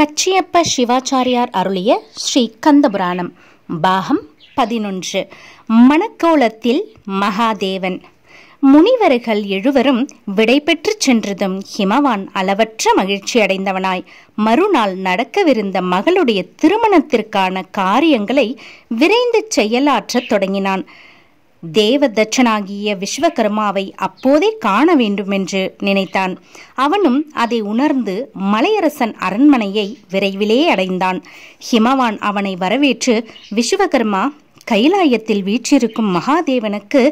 கச்சியப்ப சிவாச்சாரியார் அருளிய ஸ்ரீ கந்தபுராணம் பாகம் பதினொன்று மணக்கோலத்தில் மகாதேவன் முனிவர்கள் எழுவரும் விடைபெற்று சென்றதும் ஹிமவான் அளவற்ற மகிழ்ச்சி அடைந்தவனாய் மறுநாள் நடக்கவிருந்த மகளுடைய திருமணத்திற்கான காரியங்களை விரைந்து செயலாற்றத் தொடங்கினான் தேவதட்சனாகிய விஸ்வகர்மாவை அப்போதே காண வேண்டுமென்று நினைத்தான் அவனும் அதை உணர்ந்து மலையரசன் அரண்மனையை விரைவிலே அடைந்தான் ஹிமவான் அவனை வரவேற்று விஸ்வகர்மா கைலாயத்தில் வீற்றிருக்கும் மகாதேவனுக்கு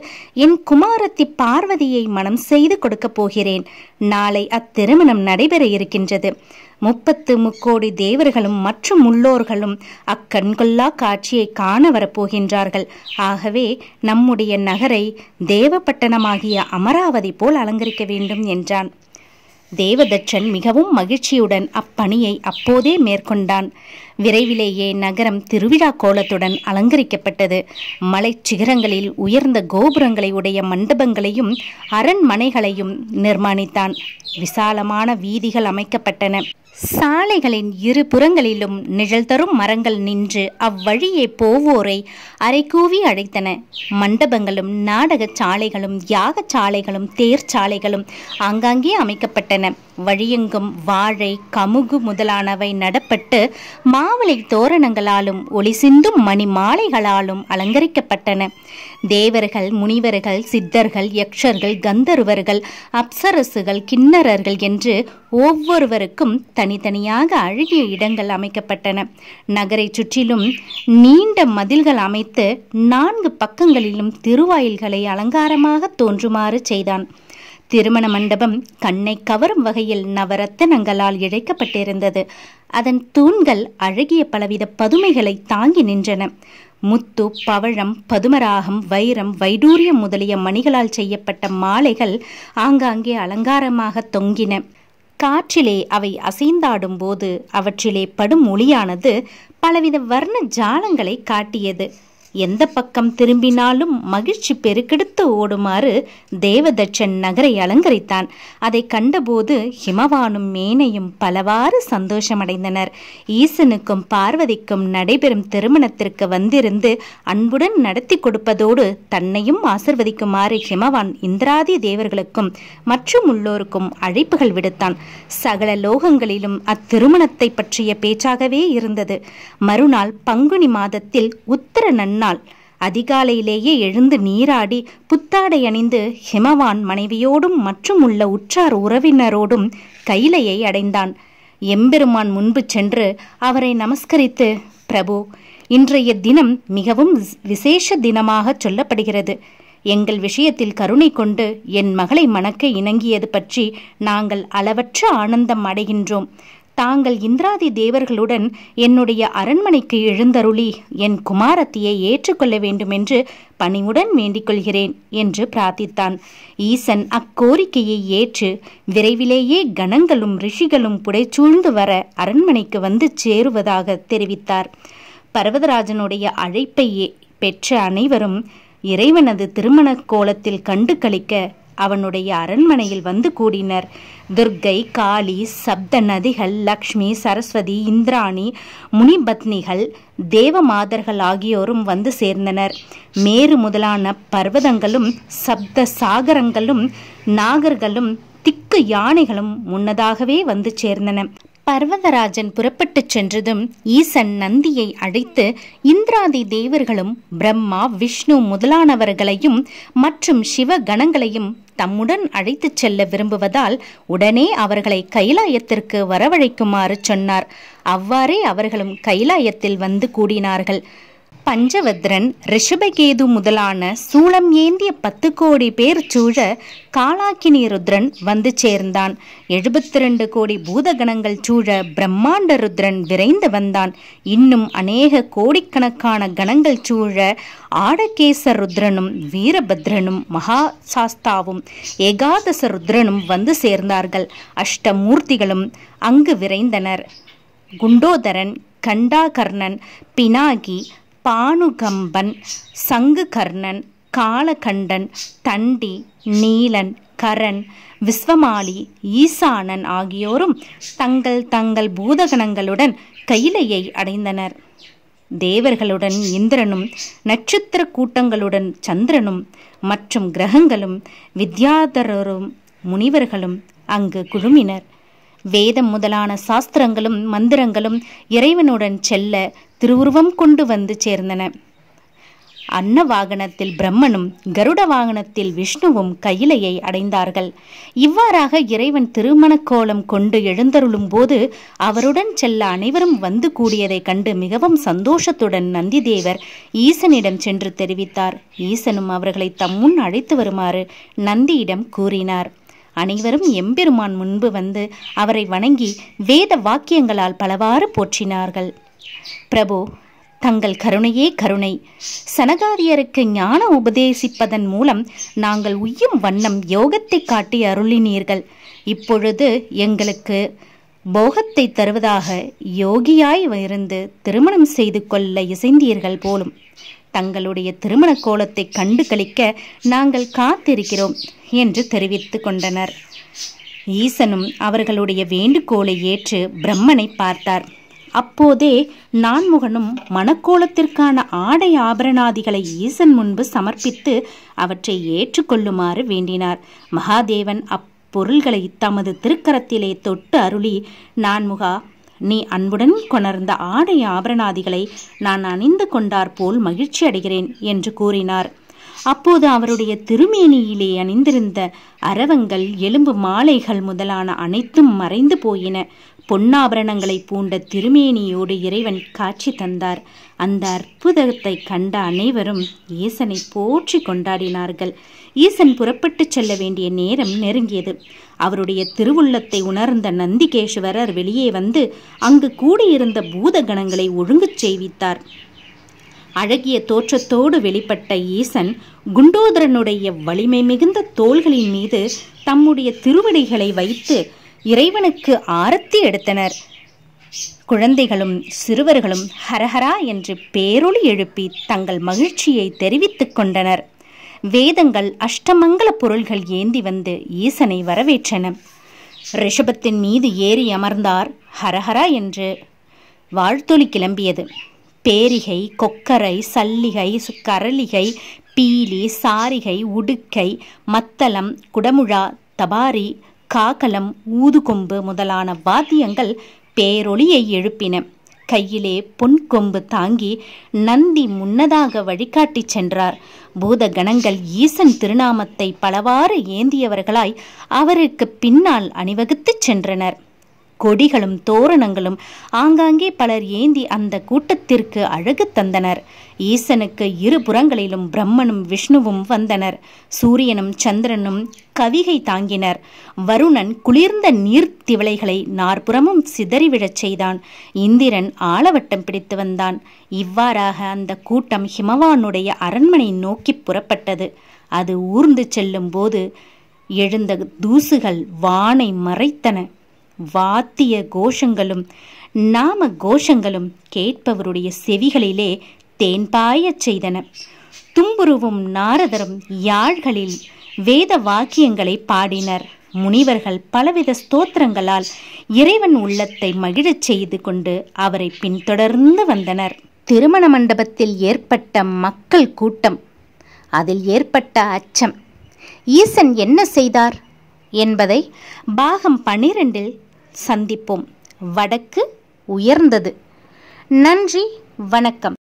என் குமாரத்தி பார்வதியை மனம் செய்து கொடுக்கப் போகிறேன் நாளை அத்திருமணம் நடைபெற இருக்கின்றது முப்பத்து முக்கோடி தேவர்களும் மற்றும் உள்ளோர்களும் அக்கண்கொள்ளா காட்சியை காண வரப்போகின்றார்கள் ஆகவே நம்முடைய நகரை தேவப்பட்டணமாகிய அமராவதி போல் அலங்கரிக்க வேண்டும் என்றான் தேவதச்சன் மிகவும் மகிழ்ச்சியுடன் அப்பணியை அப்போதே மேற்கொண்டான் விரைவிலேயே நகரம் திருவிழா கோலத்துடன் அலங்கரிக்கப்பட்டது மலை சிகரங்களில் உயர்ந்த கோபுரங்களை உடைய மண்டபங்களையும் அரண்மனைகளையும் நிர்மாணித்தான் விசாலமான வீதிகள் அமைக்கப்பட்டன சாலைகளின் இரு புறங்களிலும் நிழல் தரும் மரங்கள் நின்று அவ்வழியே போவோரை அரைக்கூவி அழைத்தன மண்டபங்களும் நாடக சாலைகளும் யாகச் சாலைகளும் தேர் சாலைகளும் ஆங்காங்கே அமைக்கப்பட்டன நடந்தன வழியெங்கும் வாழை கமுகு முதலானவை நடப்பட்டு மாவிலை தோரணங்களாலும் ஒளி சிந்தும் மணி மாலைகளாலும் அலங்கரிக்கப்பட்டன தேவர்கள் முனிவர்கள் சித்தர்கள் யக்ஷர்கள் கந்தர்வர்கள் அப்சரசுகள் கிண்ணறர்கள் என்று ஒவ்வொருவருக்கும் தனித்தனியாக அழகிய இடங்கள் அமைக்கப்பட்டன நகரை சுற்றிலும் நீண்ட மதில்கள் அமைத்து நான்கு பக்கங்களிலும் திருவாயில்களை அலங்காரமாக தோன்றுமாறு செய்தான் திருமண மண்டபம் கண்ணை கவரும் வகையில் நவரத்தனங்களால் இழைக்கப்பட்டிருந்தது அதன் தூண்கள் அழகிய பலவித பதுமைகளை தாங்கி நின்றன முத்து பவழம் பதுமராகம் வைரம் வைடூரியம் முதலிய மணிகளால் செய்யப்பட்ட மாலைகள் ஆங்காங்கே அலங்காரமாக தொங்கின காற்றிலே அவை அசைந்தாடும் போது அவற்றிலே படும் ஒளியானது பலவித வர்ண ஜாலங்களை காட்டியது எந்த பக்கம் திரும்பினாலும் மகிழ்ச்சி பெருக்கெடுத்து ஓடுமாறு தேவதட்சன் நகரை அலங்கரித்தான் அதை கண்டபோது ஹிமவானும் மேனையும் பலவாறு சந்தோஷமடைந்தனர் ஈசனுக்கும் பார்வதிக்கும் நடைபெறும் திருமணத்திற்கு வந்திருந்து அன்புடன் நடத்தி கொடுப்பதோடு தன்னையும் ஆசிர்வதிக்குமாறு ஹிமவான் இந்திராதி தேவர்களுக்கும் மற்றும் உள்ளோருக்கும் அழைப்புகள் விடுத்தான் சகல லோகங்களிலும் அத்திருமணத்தை பற்றிய பேச்சாகவே இருந்தது மறுநாள் பங்குனி மாதத்தில் உத்தர நன்னா மறுநாள் அதிகாலையிலேயே எழுந்து நீராடி புத்தாடை அணிந்து ஹிமவான் மனைவியோடும் மற்றும் உள்ள உற்றார் உறவினரோடும் கைலையை அடைந்தான் எம்பெருமான் முன்பு சென்று அவரை நமஸ்கரித்து பிரபு இன்றைய தினம் மிகவும் விசேஷ தினமாக சொல்லப்படுகிறது எங்கள் விஷயத்தில் கருணை கொண்டு என் மகளை மணக்க இணங்கியது பற்றி நாங்கள் அளவற்ற ஆனந்தம் அடைகின்றோம் தாங்கள் இந்திராதி தேவர்களுடன் என்னுடைய அரண்மனைக்கு எழுந்தருளி என் குமாரத்தியை ஏற்றுக்கொள்ள வேண்டுமென்று பணிவுடன் வேண்டிக்கொள்கிறேன் என்று பிரார்த்தித்தான் ஈசன் அக்கோரிக்கையை ஏற்று விரைவிலேயே கணங்களும் ரிஷிகளும் புடைச்சூழ்ந்து வர அரண்மனைக்கு வந்து சேருவதாக தெரிவித்தார் பர்வதராஜனுடைய அழைப்பையே பெற்ற அனைவரும் இறைவனது திருமண கோலத்தில் கண்டு கழிக்க அவனுடைய அரண்மனையில் வந்து கூடினர் துர்க்கை காளி சப்த நதிகள் லக்ஷ்மி சரஸ்வதி இந்திராணி முனிபத்னிகள் தேவமாதர்கள் ஆகியோரும் வந்து சேர்ந்தனர் மேறு முதலான பர்வதங்களும் சப்த சாகரங்களும் நாகர்களும் திக்கு யானைகளும் முன்னதாகவே வந்து சேர்ந்தன பர்வதராஜன் புறப்பட்டு சென்றதும் ஈசன் நந்தியை அழைத்து இந்திராதி தேவர்களும் பிரம்மா விஷ்ணு முதலானவர்களையும் மற்றும் சிவ கணங்களையும் தம்முடன் அழைத்துச் செல்ல விரும்புவதால் உடனே அவர்களை கைலாயத்திற்கு வரவழைக்குமாறு சொன்னார் அவ்வாறே அவர்களும் கைலாயத்தில் வந்து கூடினார்கள் பஞ்சவத்ரன் ரிஷபகேது முதலான சூளம் ஏந்திய பத்து கோடி பேர் சூழ காலாக்கினி ருத்ரன் வந்து சேர்ந்தான் எழுபத்தி ரெண்டு கோடி பூதகணங்கள் சூழ பிரம்மாண்ட ருத்ரன் விரைந்து வந்தான் இன்னும் அநேக கோடிக்கணக்கான கணங்கள் சூழ ஆடகேச ருத்ரனும் வீரபத்ரனும் மகா சாஸ்தாவும் ஏகாதச ருத்ரனும் வந்து சேர்ந்தார்கள் அஷ்டமூர்த்திகளும் அங்கு விரைந்தனர் குண்டோதரன் கண்டாகர்ணன் பினாகி பானுகம்பன் சங்கு கர்ணன் காலகண்டன் தண்டி நீலன் கரண் விஸ்வமாளி ஈசானன் ஆகியோரும் தங்கள் தங்கள் பூதகணங்களுடன் கைலையை அடைந்தனர் தேவர்களுடன் இந்திரனும் நட்சத்திர கூட்டங்களுடன் சந்திரனும் மற்றும் கிரகங்களும் வித்யாதரரும் முனிவர்களும் அங்கு குழுமினர் வேதம் முதலான சாஸ்திரங்களும் மந்திரங்களும் இறைவனுடன் செல்ல திருவுருவம் கொண்டு வந்து சேர்ந்தன அன்ன வாகனத்தில் பிரம்மனும் கருட வாகனத்தில் விஷ்ணுவும் கையிலையை அடைந்தார்கள் இவ்வாறாக இறைவன் திருமண கோலம் கொண்டு எழுந்தருளும் போது அவருடன் செல்ல அனைவரும் வந்து கூடியதைக் கண்டு மிகவும் சந்தோஷத்துடன் நந்திதேவர் ஈசனிடம் சென்று தெரிவித்தார் ஈசனும் அவர்களை தம்முன் அழைத்து வருமாறு நந்தியிடம் கூறினார் அனைவரும் எம்பெருமான் முன்பு வந்து அவரை வணங்கி வேத வாக்கியங்களால் பலவாறு போற்றினார்கள் பிரபு தங்கள் கருணையே கருணை சனகாரியருக்கு ஞான உபதேசிப்பதன் மூலம் நாங்கள் உய்யும் வண்ணம் யோகத்தை காட்டி அருளினீர்கள் இப்பொழுது எங்களுக்கு போகத்தை தருவதாக யோகியாய் இருந்து திருமணம் செய்து கொள்ள இசைந்தீர்கள் போலும் தங்களுடைய திருமண கோலத்தை கண்டு கழிக்க நாங்கள் காத்திருக்கிறோம் என்று தெரிவித்து கொண்டனர் ஈசனும் அவர்களுடைய வேண்டுகோளை ஏற்று பிரம்மனை பார்த்தார் அப்போதே நான்முகனும் மணக்கோலத்திற்கான ஆடை ஆபரணாதிகளை ஈசன் முன்பு சமர்ப்பித்து அவற்றை ஏற்றுக்கொள்ளுமாறு வேண்டினார் மகாதேவன் அப்பொருள்களை தமது திருக்கரத்திலே தொட்டு அருளி நான்முகா நீ அன்புடன் கொணர்ந்த ஆடை ஆபரணாதிகளை நான் அணிந்து கொண்டாற்போல் மகிழ்ச்சி அடைகிறேன் என்று கூறினார் அப்போது அவருடைய திருமேனியிலே அணிந்திருந்த அரவங்கள் எலும்பு மாலைகள் முதலான அனைத்தும் மறைந்து போயின பொன்னாபரணங்களை பூண்ட திருமேனியோடு இறைவன் காட்சி தந்தார் அந்த அற்புதத்தை கண்ட அனைவரும் ஈசனை போற்றி கொண்டாடினார்கள் ஈசன் புறப்பட்டு செல்ல வேண்டிய நேரம் நெருங்கியது அவருடைய திருவுள்ளத்தை உணர்ந்த நந்திகேஸ்வரர் வெளியே வந்து அங்கு கூடியிருந்த பூதகணங்களை ஒழுங்கு செய்வித்தார் அழகிய தோற்றத்தோடு வெளிப்பட்ட ஈசன் குண்டோதரனுடைய வலிமை மிகுந்த தோள்களின் மீது தம்முடைய திருவடிகளை வைத்து இறைவனுக்கு ஆரத்தி எடுத்தனர் குழந்தைகளும் சிறுவர்களும் ஹரஹரா என்று பேரொளி எழுப்பி தங்கள் மகிழ்ச்சியை தெரிவித்துக் கொண்டனர் வேதங்கள் அஷ்டமங்கல பொருள்கள் ஏந்தி வந்து ஈசனை வரவேற்றன ரிஷபத்தின் மீது ஏறி அமர்ந்தார் ஹரஹரா என்று வாழ்த்தொலி கிளம்பியது பேரிகை கொக்கரை சல்லிகை கரளிகை பீலி சாரிகை உடுக்கை மத்தளம் குடமுழா தபாரி காகலம் ஊதுகொம்பு முதலான வாத்தியங்கள் பேரொளியை எழுப்பின கையிலே பொன் கொம்பு தாங்கி நந்தி முன்னதாக வழிகாட்டி சென்றார் பூத கணங்கள் ஈசன் திருநாமத்தை பலவாறு ஏந்தியவர்களாய் அவருக்கு பின்னால் அணிவகுத்துச் சென்றனர் கொடிகளும் தோரணங்களும் ஆங்காங்கே பலர் ஏந்தி அந்த கூட்டத்திற்கு அழகு தந்தனர் ஈசனுக்கு இரு புறங்களிலும் பிரம்மனும் விஷ்ணுவும் வந்தனர் சூரியனும் சந்திரனும் கவிகை தாங்கினர் வருணன் குளிர்ந்த நீர் திவளைகளை நாற்புறமும் சிதறிவிழச் செய்தான் இந்திரன் ஆலவட்டம் பிடித்து வந்தான் இவ்வாறாக அந்த கூட்டம் ஹிமவானுடைய அரண்மனை நோக்கி புறப்பட்டது அது ஊர்ந்து செல்லும் போது எழுந்த தூசுகள் வானை மறைத்தன வாத்திய கோஷங்களும் நாம கோஷங்களும் கேட்பவருடைய செவிகளிலே தேன்பாயச் செய்தன தும்புருவும் நாரதரும் யாழ்களில் வேத வாக்கியங்களை பாடினர் முனிவர்கள் பலவித ஸ்தோத்திரங்களால் இறைவன் உள்ளத்தை மகிழச் செய்து கொண்டு அவரை பின்தொடர்ந்து வந்தனர் திருமண மண்டபத்தில் ஏற்பட்ட மக்கள் கூட்டம் அதில் ஏற்பட்ட அச்சம் ஈசன் என்ன செய்தார் என்பதை பாகம் பனிரெண்டில் சந்திப்போம் வடக்கு உயர்ந்தது நன்றி வணக்கம்